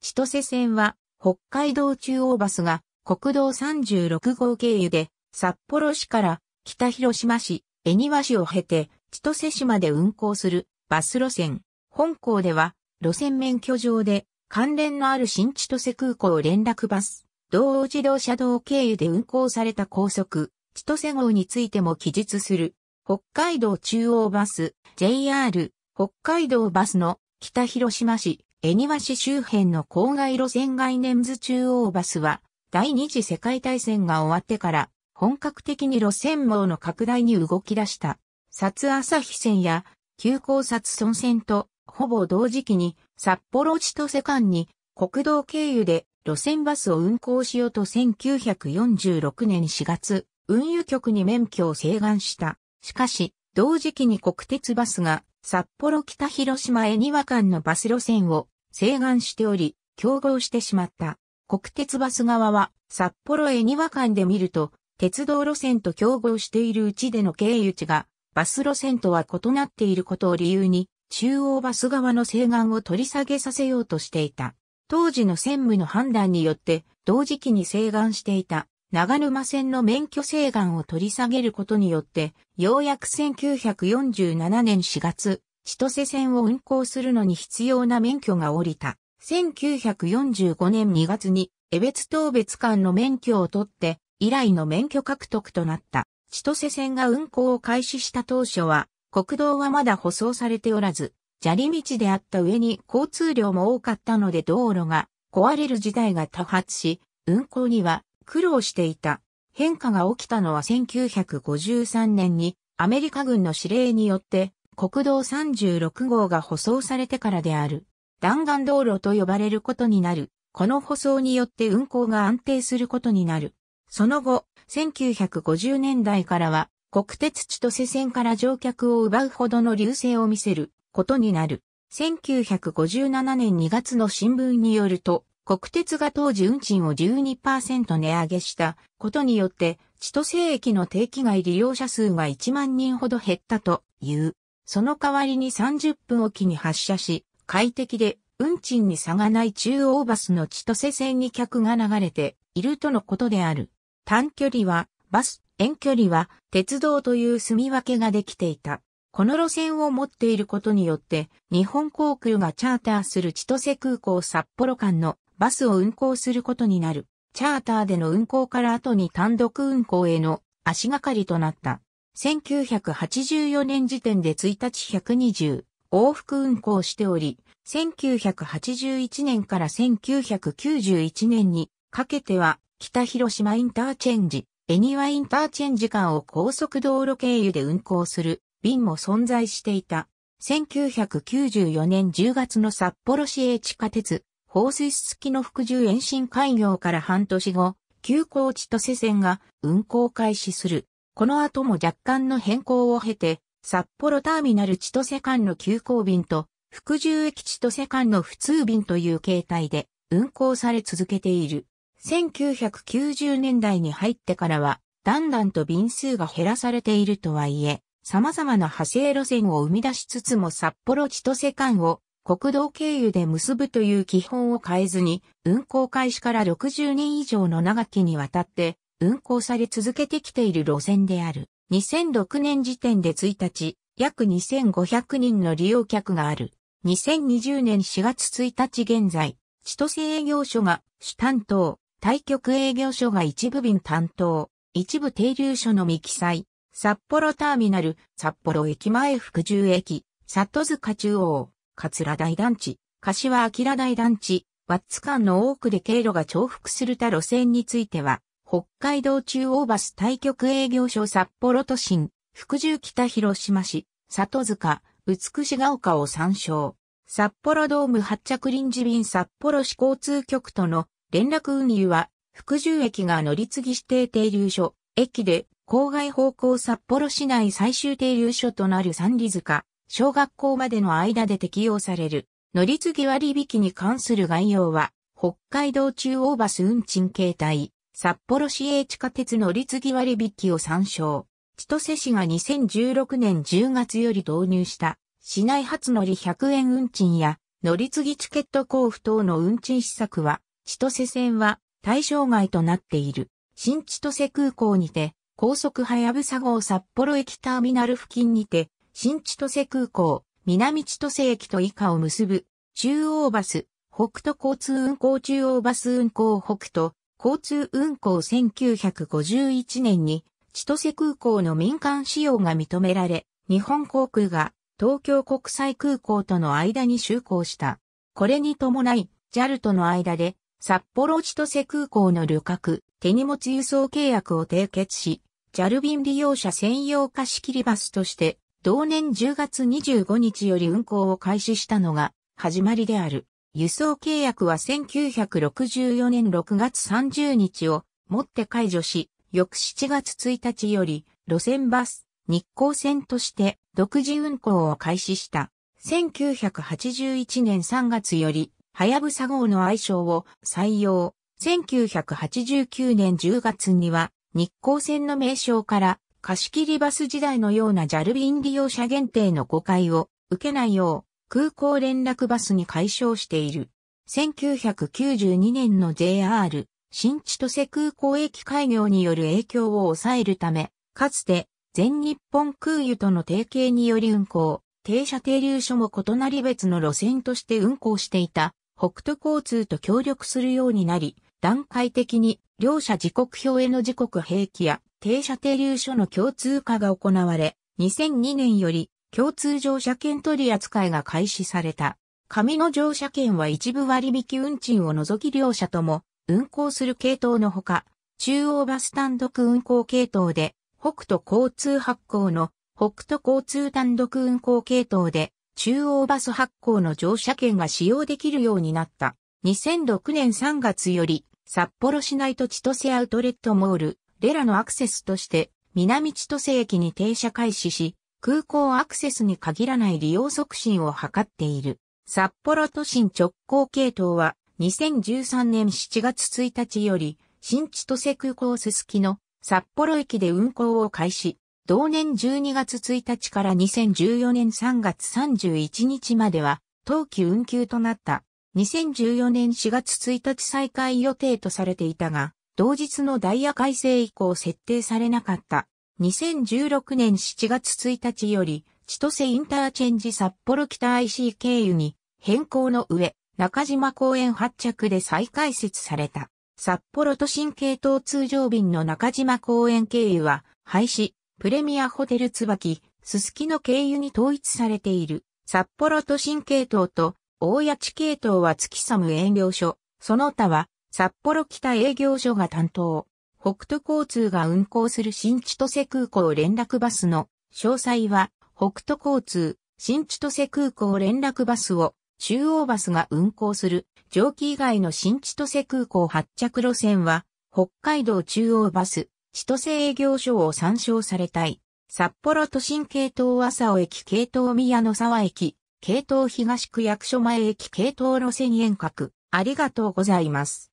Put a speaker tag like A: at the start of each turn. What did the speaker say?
A: 千歳線は北海道中央バスが国道36号経由で札幌市から北広島市、恵庭市を経て千歳市まで運行するバス路線。本校では路線免許上で関連のある新千歳空港連絡バス、道央自動車道経由で運行された高速、千歳号についても記述する。北海道中央バス、JR、北海道バスの北広島市、恵庭市周辺の郊外路線概念図中央バスは、第二次世界大戦が終わってから、本格的に路線網の拡大に動き出した。札朝日線や、急行札村線と、ほぼ同時期に、札幌千歳間に、国道経由で路線バスを運行しようと1946年4月、運輸局に免許を請願した。しかし、同時期に国鉄バスが札幌北広島恵庭間のバス路線を請願しており、競合してしまった。国鉄バス側は、札幌恵庭間で見ると、鉄道路線と競合しているうちでの経由地が、バス路線とは異なっていることを理由に、中央バス側の請願を取り下げさせようとしていた。当時の専務の判断によって、同時期に請願していた、長沼線の免許請願を取り下げることによって、ようやく1947年4月、千歳線を運行するのに必要な免許が下りた。1945年2月に、江別東別間の免許を取って、以来の免許獲得となった。千歳線が運行を開始した当初は、国道はまだ舗装されておらず、砂利道であった上に交通量も多かったので道路が壊れる事態が多発し、運行には苦労していた。変化が起きたのは1953年にアメリカ軍の指令によって国道36号が舗装されてからである。弾丸道路と呼ばれることになる。この舗装によって運行が安定することになる。その後、1950年代からは、国鉄千歳線から乗客を奪うほどの流星を見せることになる。1957年2月の新聞によると、国鉄が当時運賃を12%値上げしたことによって、千歳駅の定期外利用者数が1万人ほど減ったという。その代わりに30分おきに発車し、快適で運賃に差がない中央バスの千歳線に客が流れているとのことである。短距離はバス、遠距離は鉄道という住み分けができていた。この路線を持っていることによって、日本航空がチャーターする千歳空港札幌間のバスを運行することになる。チャーターでの運行から後に単独運行への足がかりとなった。1984年時点で1日120往復運行しており、1981年から1991年にかけては北広島インターチェンジ、恵庭インターチェンジ間を高速道路経由で運行する便も存在していた。1994年10月の札幌市営地下鉄、放水付きの副住延伸開業から半年後、急行と世線が運行開始する。この後も若干の変更を経て、札幌ターミナル千歳間の急行便と、福住駅千歳間の普通便という形態で運行され続けている。1990年代に入ってからは、だんだんと便数が減らされているとはいえ、様々な派生路線を生み出しつつも札幌千歳間を国道経由で結ぶという基本を変えずに、運行開始から60年以上の長きにわたって運行され続けてきている路線である。2006年時点で1日、約2500人の利用客がある。2020年4月1日現在、千歳営業所が主担当、対局営業所が一部便担当、一部停留所の未記載、札幌ターミナル、札幌駅前福住駅、里塚中央、桂台団地、柏明台団地、ワッツ間の多くで経路が重複する他路線については、北海道中央バス対局営業所札幌都心、福住北広島市、里塚、美しが丘を参照。札幌ドーム発着臨時便札幌市交通局との連絡運輸は、福住駅が乗り継ぎ指定停留所、駅で郊外方向札幌市内最終停留所となる三里塚、小学校までの間で適用される。乗り継ぎ割引に関する概要は、北海道中央バス運賃形態、札幌市営地下鉄乗り継ぎ割引を参照。千歳市が2016年10月より導入した市内初乗り100円運賃や乗り継ぎチケット交付等の運賃施策は千歳線は対象外となっている。新千歳空港にて高速はやぶさ号札幌駅ターミナル付近にて新千歳空港南千歳駅と以下を結ぶ中央バス北都交通運行中央バス運行北斗交通運行1951年に千歳空港の民間使用が認められ、日本航空が東京国際空港との間に就航した。これに伴い、JAL との間で札幌千歳空港の旅客、手荷物輸送契約を締結し、JAL 便利用者専用貸し切りバスとして、同年10月25日より運行を開始したのが始まりである。輸送契約は1964年6月30日をもって解除し、翌7月1日より路線バス、日光線として独自運行を開始した。1981年3月より、はやぶさ号の愛称を採用。1989年10月には、日光線の名称から、貸し切りバス時代のような JAL 便利用者限定の誤解を受けないよう、空港連絡バスに解消している。1992年の JR 新千歳空港駅開業による影響を抑えるため、かつて全日本空輸との提携により運行、停車停留所も異なり別の路線として運行していた北斗交通と協力するようになり、段階的に両者時刻表への時刻兵器や停車停留所の共通化が行われ、2002年より共通乗車券取り扱いが開始された。紙の乗車券は一部割引運賃を除き両社とも運行する系統のほか、中央バス単独運行系統で、北斗交通発行の北斗交通単独運行系統で、中央バス発行の乗車券が使用できるようになった。2006年3月より、札幌市内と千歳アウトレットモール、レラのアクセスとして、南千歳駅に停車開始し、空港アクセスに限らない利用促進を図っている。札幌都心直行系統は2013年7月1日より新千歳空港すすきの札幌駅で運行を開始。同年12月1日から2014年3月31日までは冬季運休となった。2014年4月1日再開予定とされていたが、同日のダイヤ改正以降設定されなかった。2016年7月1日より、千歳インターチェンジ札幌北 IC 経由に変更の上、中島公園発着で再開設された。札幌都心系統通常便の中島公園経由は廃止、プレミアホテル椿、すすきの経由に統一されている。札幌都心系統と大谷地系統は月寒営業所、その他は札幌北営業所が担当。北斗交通が運行する新千歳空港連絡バスの詳細は北斗交通新千歳空港連絡バスを中央バスが運行する蒸気以外の新千歳空港発着路線は北海道中央バス千歳営業所を参照されたい。札幌都心系統朝尾駅系統宮野沢駅系統東区役所前駅系統路線遠隔ありがとうございます。